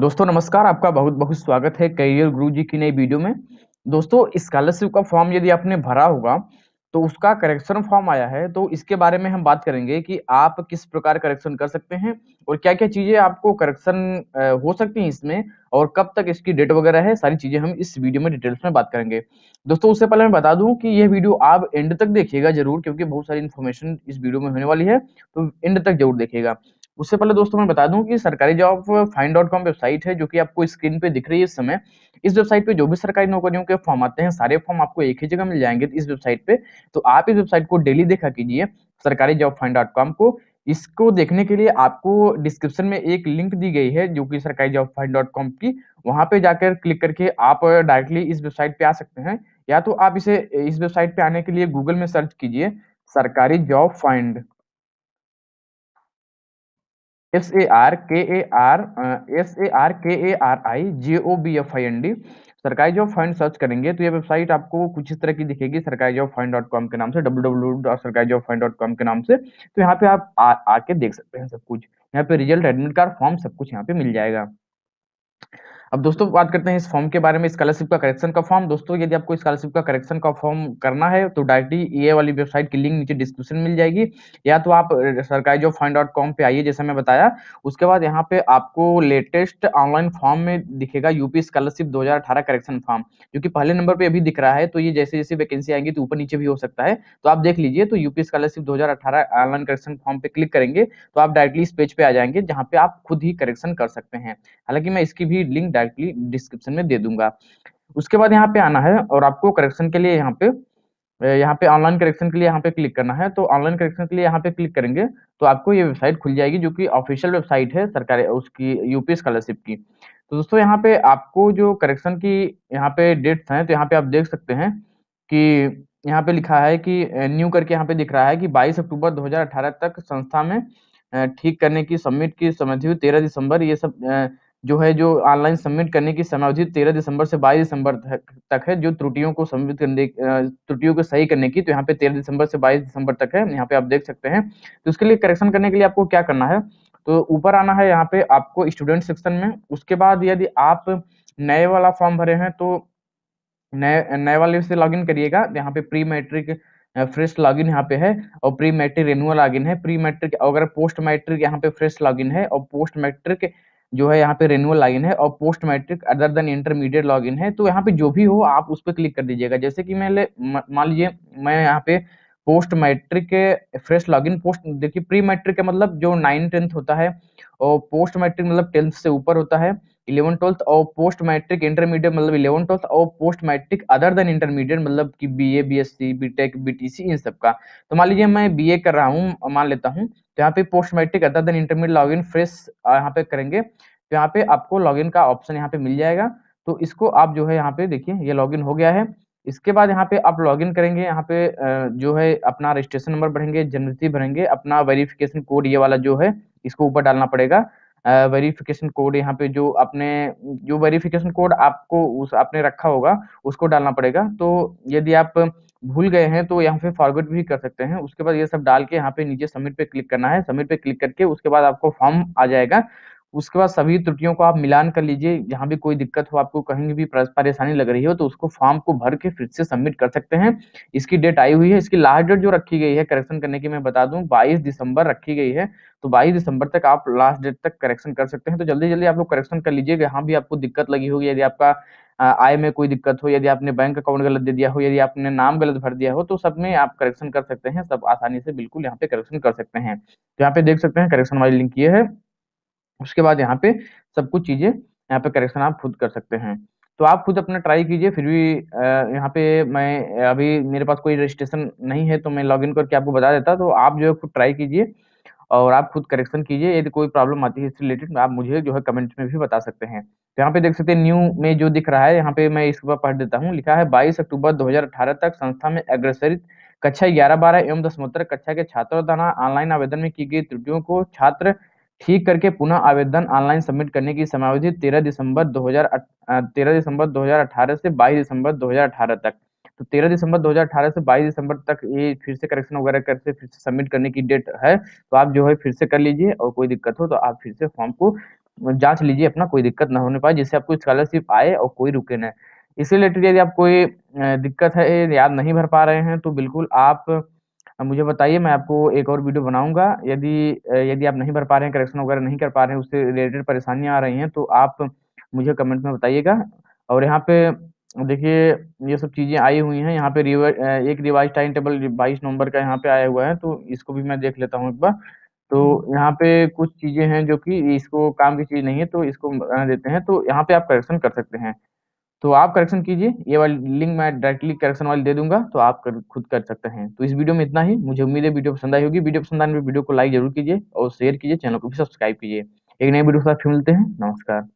दोस्तों नमस्कार आपका बहुत बहुत स्वागत है करियर गुरु जी की नई वीडियो में दोस्तों स्कॉलरशिप का फॉर्म यदि आपने भरा होगा तो उसका करेक्शन फॉर्म आया है तो इसके बारे में हम बात करेंगे कि आप किस प्रकार करेक्शन कर सकते हैं और क्या क्या चीज़ें आपको करेक्शन हो सकती हैं इसमें और कब तक इसकी डेट वगैरह है सारी चीज़ें हम इस वीडियो में डिटेल्स में बात करेंगे दोस्तों उससे पहले मैं बता दूं कि यह वीडियो आप एंड तक देखिएगा जरूर क्योंकि बहुत सारी इन्फॉर्मेशन इस वीडियो में होने वाली है तो एंड तक जरूर देखिएगा उससे पहले दोस्तों मैं बता दूं कि सरकारी job find dot com website है जो कि आपको स्क्रीन पे दिख रही है इस समय इस वेबसाइट पे जो भी सरकारी नौकरियों के फॉर्म आते हैं सारे फॉर्म आपको एक ही जगह मिल जाएंगे इस वेबसाइट पे तो आप इस वेबसाइट को डेली देखा कीजिए सरकारी जॉब फाइन डॉट कॉम को इसको देखने के लिए आपको डिस्क्रिप्शन में एक लिंक दी गई है जो कि सरकारी जॉब फाइन डॉट कॉम की वहां पे जाकर क्लिक करके आप डायरेक्टली इस वेबसाइट पे आ सकते हैं या तो आप इसे इस वेबसाइट पे आने के लिए गूगल में सर्च कीजिए सरकारी job find S A R K A R S A R K A R I J O B F I N D सरकारी जॉब फंड सर्च करेंगे तो ये वेबसाइट आपको कुछ इस तरह की दिखेगी सरकारी जॉब फंड डॉट कॉम के नाम से डब्ल्यू डब्ल्यू डॉट सरकारी जॉब फंड डॉट कॉम के नाम से तो यहाँ पे आप आके देख सकते हैं सब कुछ यहाँ पे रिजल्ट एडमिट कार्ड फॉर्म सब कुछ यहाँ पे मिल जाएगा अब दोस्तों बात करते हैं इस फॉर्म के बारे में स्कॉलरशिप का करेक्शन का फॉर्म दोस्तों यदि आपको स्कॉलरशिप का करेक्शन का फॉर्म करना है तो डायरेक्टली ये वाली वेबसाइट की लिंक नीचे डिस्क्रिप्शन मिल जाएगी या तो आप सरकारी जॉब फाइन डॉट कॉम पे आइए जैसे मैं बताया उसके बाद यहाँ पे आपको लेटेस्ट ऑनलाइन फॉर्म में दिखेगा यूपी स्कॉलरशिप दो करेक्शन फॉर्म जो कि पहले नंबर पर अभी दिख रहा है तो ये जैसे जैसे वैकेंसी आएंगी तो ऊपर नीचे भी हो सकता है तो आप देख लीजिए तो यूपी स्कॉलरशिप दो ऑनलाइन करेक्शन फॉर्म पे क्लिक करेंगे तो आप डायरेक्टली इस पेज पे आ जाएंगे जहाँ पे आप खुद ही करेक्शन कर सकते हैं हालांकि मैं इसकी भी लिंक डायरेक्टली डिस्क्रिप्शन में दे दूंगा उसके बाद यहाँ पे आना है और आपको करेक्शन के लिए यहाँ पे यहाँ पे ऑनलाइन करेक्शन के लिए यहाँ पे क्लिक करना है तो ऑनलाइन करेक्शन के लिए यहाँ पे क्लिक करेंगे तो आपको ये वेबसाइट खुल जाएगी जो कि ऑफिशियल वेबसाइट है सरकारी उसकी यूपी स्कॉलरशिप की तो दोस्तों यहाँ पे आपको जो करेक्शन की यहाँ पे डेट्स हैं तो यहाँ पे आप देख सकते हैं कि यहाँ पे लिखा है कि न्यू करके यहाँ पे दिख रहा है कि 22 अक्टूबर 2018 तक संस्था में ठीक करने की सबमिट की समझी हुई तेरह दिसंबर ये सब जो है जो ऑनलाइन सबमिट करने की अवधि तेरह दिसंबर से बाईस दिसंबर तक है जो त्रुटियों को सबमिट करने त्रुटियों को सही करने की तो यहाँ पे तेरह दिसंबर से बाईस दिसंबर तक है यहाँ पे आप देख सकते हैं तो उसके लिए करेक्शन करने के लिए आपको क्या करना है तो ऊपर आना है यहाँ पे आपको स्टूडेंट सेक्शन में उसके बाद यदि आप नए वाला फॉर्म भरे हैं तो नए नए वाले से लॉगिन करिएगा तो यहाँ पे प्री मैट्रिक फ्रेश लॉगिन यहाँ पे है और प्री मैट्रिक रिन्यूअल लॉगिन है प्री मैट्रिक अगर पोस्ट मैट्रिक यहाँ पे फ्रेश लॉगिन है और पोस्ट मैट्रिक जो है यहाँ पे रेनुअल लॉगिन है और post matric other than intermediate login है तो यहाँ पे जो भी हो आप उस पर क्लिक कर दीजिएगा जैसे कि मैं मान लीजिए मैं यहाँ पे पोस्ट मैट्रिक के फ्रेश लॉगिन पोस्ट देखिए प्री मैट्रिक का मतलब जो नाइन टेंथ होता है और पोस्ट मैट्रिक मतलब टेंथ से ऊपर होता है इलेवन ट्वेल्थ और पोस्ट मैट्रिक इंटरमीडिएट मतलब इलेवन ट्वेल्थ और post matric other than intermediate मतलब कि B A B S C B tech B T C इन सब का तो मान लीजिए मैं बी ए कर रहा हूँ मान लेता हूँ तो यहाँ पे post matric other than intermediate log in fresh यहाँ पे करेंगे तो यहाँ पे आपको लॉग इन का ऑप्शन यहाँ पे मिल जाएगा तो इसको आप जो है यहाँ पे देखिए ये लॉग इन हो गया है इसके बाद यहाँ पे आप इन करेंगे यहाँ पे जो है अपना रजिस्ट्रेशन नंबर भरेंगे जनरेटी भरेंगे अपना वेरिफिकेशन कोड ये वाला जो है इसको ऊपर डालना पड़ेगा वेरिफिकेशन कोड यहाँ पे जो अपने जो वेरिफिकेशन कोड आपको उस आपने रखा होगा उसको डालना पड़ेगा तो यदि आप भूल गए हैं तो यहाँ पे फॉरवर्ड भी कर सकते हैं उसके बाद ये सब डाल के यहाँ पे नीचे सबमिट पे क्लिक करना है सबमिट पे क्लिक करके उसके बाद आपको फॉर्म आ जाएगा उसके बाद सभी त्रुटियों को आप मिलान कर लीजिए जहाँ भी कोई दिक्कत हो आपको कहीं भी परेशानी लग रही हो तो उसको फॉर्म को भर के फिर से सबमिट कर सकते हैं इसकी डेट आई हुई है इसकी लास्ट डेट जो रखी गई है करेक्शन करने की मैं बता दूं 22 दिसंबर रखी गई है तो 22 दिसंबर तक आप लास्ट डेट तक करेक्शन कर सकते हैं तो जल्दी जल्दी आप लोग करेक्शन कर लीजिए यहाँ भी आपको दिक्कत लगी होगी यदि आपका आय में कोई दिक्कत हो यदि आपने बैंक अकाउंट गलत दे दिया हो यदि आपने नाम गलत भर दिया हो तो सब में आप करेक्शन कर सकते हैं सब आसानी से बिल्कुल यहाँ पे करेक्शन कर सकते हैं तो यहाँ पे देख सकते हैं करेक्शन वाली लिंक ये है उसके बाद यहाँ पे सब कुछ चीजें यहाँ पे करेक्शन आप खुद कर सकते हैं तो आप खुद अपना ट्राई कीजिए फिर भी यहाँ पे मैं अभी मेरे पास कोई रजिस्ट्रेशन नहीं है तो मैं लॉगिन करके आपको बता देता तो आप जो है खुद ट्राई कीजिए और आप खुद करेक्शन कीजिए यदि कोई प्रॉब्लम आती है इससे रिलेटेड आप मुझे जो है कमेंट में भी बता सकते हैं तो यहाँ पे देख सकते हैं न्यू में जो दिख रहा है यहाँ पे मैं इसके ऊपर पढ़ देता हूँ लिखा है 22 अक्टूबर 2018 तक संस्था में अग्रसरित कक्षा ग्यारह बारह एवं दसमोत्तर कक्षा के छात्रों द्वारा ऑनलाइन आवेदन में की गई त्रुटियों को छात्र ठीक करके पुनः आवेदन ऑनलाइन सबमिट करने की समयावधि 13 दिसंबर 2000 13 दिसंबर 2018 से 22 दिसंबर 2018 तक तो 13 दिसंबर 2018 से 22 दिसंबर तक ये फिर से करेक्शन वगैरह करके फिर से सबमिट करने की डेट है तो आप जो है फिर से कर लीजिए और कोई दिक्कत हो तो आप फिर से फॉर्म को जांच लीजिए अपना कोई दिक्कत ना होने पाए जिससे आपको स्कॉलरशिप आए और कोई रुके ना इससे रिलेटेड यदि आप कोई दिक्कत है याद नहीं भर पा रहे हैं तो बिल्कुल आप मुझे बताइए मैं आपको एक और वीडियो बनाऊंगा यदि यदि आप नहीं भर पा रहे हैं करेक्शन वगैरह नहीं कर पा रहे हैं उससे रिलेटेड परेशानियाँ आ रही हैं तो आप मुझे कमेंट में बताइएगा और यहाँ पे देखिए ये सब चीज़ें आई हुई हैं यहाँ पे एक रिवाइज टाइम टेबल बाईस नवंबर का यहाँ पे आया हुआ है तो इसको भी मैं देख लेता हूँ एक बार तो हम्म। यहाँ पे कुछ चीज़ें हैं जो कि इसको काम की चीज़ नहीं है तो इसको देते हैं तो यहाँ पे आप करेक्शन कर सकते हैं तो आप करेक्शन कीजिए ये वाली लिंक मैं डायरेक्टली करेक्शन वाली दे दूंगा तो आप कर, खुद कर सकते हैं तो इस वीडियो में इतना ही मुझे उम्मीद है वीडियो पसंद आई होगी वीडियो पसंद आने पर वीडियो को लाइक जरूर कीजिए और शेयर कीजिए चैनल को भी सब्सक्राइब कीजिए एक नए वीडियो के साथ फिर मिलते हैं नमस्कार